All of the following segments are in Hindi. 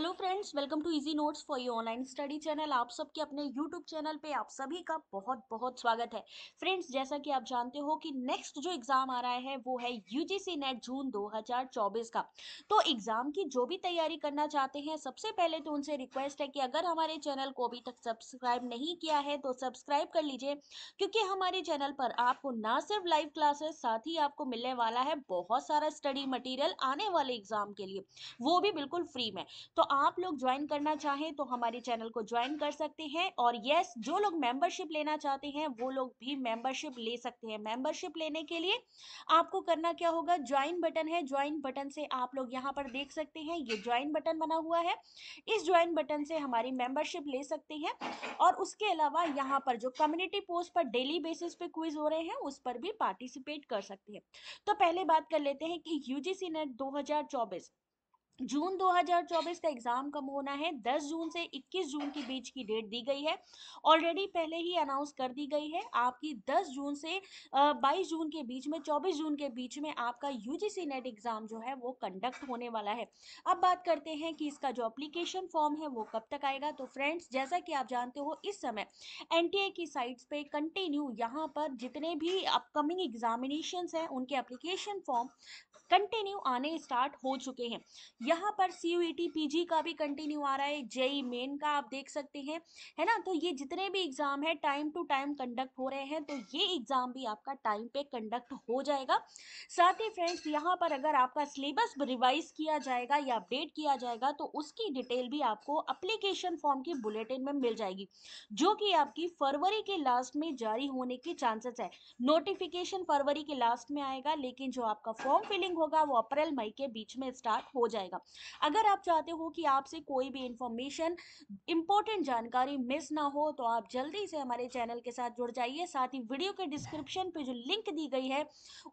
Hello friends. Friends welcome to easy notes for you online study channel आप सबके अपने यूट्यूब चैनल पे आप सभी का बहुत बहुत स्वागत है फ्रेंड्स जैसा कि आप जानते हो कि नेक्स्ट जो एग्ज़ाम आ रहा है वो है यूजीसी नेट जून 2024 का तो एग्ज़ाम की जो भी तैयारी करना चाहते हैं सबसे पहले तो उनसे रिक्वेस्ट है कि अगर हमारे चैनल को अभी तक सब्सक्राइब नहीं किया है तो सब्सक्राइब कर लीजिए क्योंकि हमारे चैनल पर आपको ना सिर्फ लाइव क्लासेस साथ ही आपको मिलने वाला है बहुत सारा स्टडी मटीरियल आने वाले एग्ज़ाम के लिए वो भी बिल्कुल फ्री में तो आप लोग लोग ज्वाइन करना चाहें तो हमारे चैनल को ज्वाइन कर सकते हैं और यस जो लोग मेंबरशिप लेना चाहते हैं वो लोग भी मेंबरशिप ले सकते हैं मेंबरशिप लेने के लिए आपको करना क्या होगा ज्वाइन बटन है ज्वाइन बटन से आप लोग यहाँ पर देख सकते हैं ये ज्वाइन बटन बना हुआ है इस ज्वाइन बटन से हमारी मेंबरशिप ले सकते हैं और उसके अलावा यहाँ पर जो कम्युनिटी पोस्ट पर डेली बेसिस पे क्विज हो रहे हैं उस पर भी पार्टिसिपेट कर सकते हैं तो पहले बात कर लेते हैं कि यूजीसी नेट दो जून 2024 का एग्ज़ाम कब होना है 10 जून से 21 जून के बीच की डेट दी गई है ऑलरेडी पहले ही अनाउंस कर दी गई है आपकी 10 जून से 22 जून के बीच में 24 जून के बीच में आपका यूजीसी नेट एग्ज़ाम जो है वो कंडक्ट होने वाला है अब बात करते हैं कि इसका जो अप्लीकेशन फॉर्म है वो कब तक आएगा तो फ्रेंड्स जैसा कि आप जानते हो इस समय एन की साइट्स पर कंटिन्यू यहाँ पर जितने भी अपकमिंग एग्जामिनेशन हैं उनके अप्लीकेशन फॉर्म कंटिन्यू आने स्टार्ट हो चुके हैं यहाँ पर सी यू जी का भी कंटिन्यू आ रहा है जेई मेन e का आप देख सकते हैं है ना तो ये जितने भी एग्ज़ाम है टाइम टू टाइम कंडक्ट हो रहे हैं तो ये एग्ज़ाम भी आपका टाइम पे कंडक्ट हो जाएगा साथ ही फ्रेंड्स यहाँ पर अगर आपका सिलेबस रिवाइज किया जाएगा या अपडेट किया जाएगा तो उसकी डिटेल भी आपको अप्लीकेशन फॉर्म की बुलेटिन में मिल जाएगी जो कि आपकी फरवरी के लास्ट में जारी होने के चांसेस है नोटिफिकेशन फरवरी के लास्ट में आएगा लेकिन जो आपका फॉर्म फिलिंग होगा वो अप्रैल मई के बीच में स्टार्ट हो जाएगा जाएगा अगर आप चाहते हो कि आपसे कोई भी इंफॉर्मेशन इंपॉर्टेंट जानकारी मिस ना हो तो आप जल्दी से हमारे चैनल के साथ जुड़ जाइए साथ ही वीडियो के डिस्क्रिप्शन पे जो लिंक दी गई है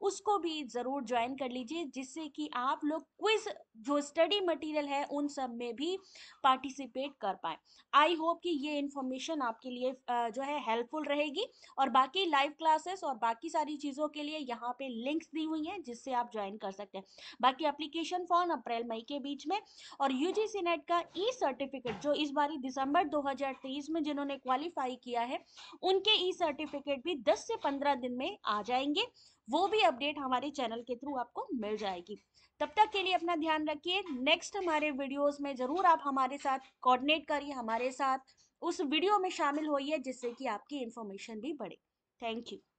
उसको भी ज़रूर ज्वाइन कर लीजिए जिससे कि आप लोग क्विज जो स्टडी मटेरियल है उन सब में भी पार्टिसिपेट कर पाए आई होप कि ये इंफॉर्मेशन आपके लिए जो है हेल्पफुल रहेगी और बाकी लाइव क्लासेस और बाकी सारी चीज़ों के लिए यहाँ पे लिंक्स दी हुई हैं जिससे आप ज्वाइन कर सकते हैं बाकी एप्लीकेशन फॉर्म अप्रैल मई के के बीच में और यूजीसी नेट का ई सर्टिफिकेट जो इस बारी दिसंबर 2023 में जिन्होंने क्वालिफाई किया है उनके ई सर्टिफिकेट भी 10 से 15 दिन में आ जाएंगे वो भी अपडेट हमारे चैनल के थ्रू आपको मिल जाएगी तब तक के लिए अपना ध्यान रखिए नेक्स्ट हमारे वीडियोज में ज़रूर आप हमारे साथ कॉर्डिनेट करिए हमारे साथ उस वीडियो में शामिल होइए जिससे कि आपकी इन्फॉर्मेशन भी बढ़े थैंक यू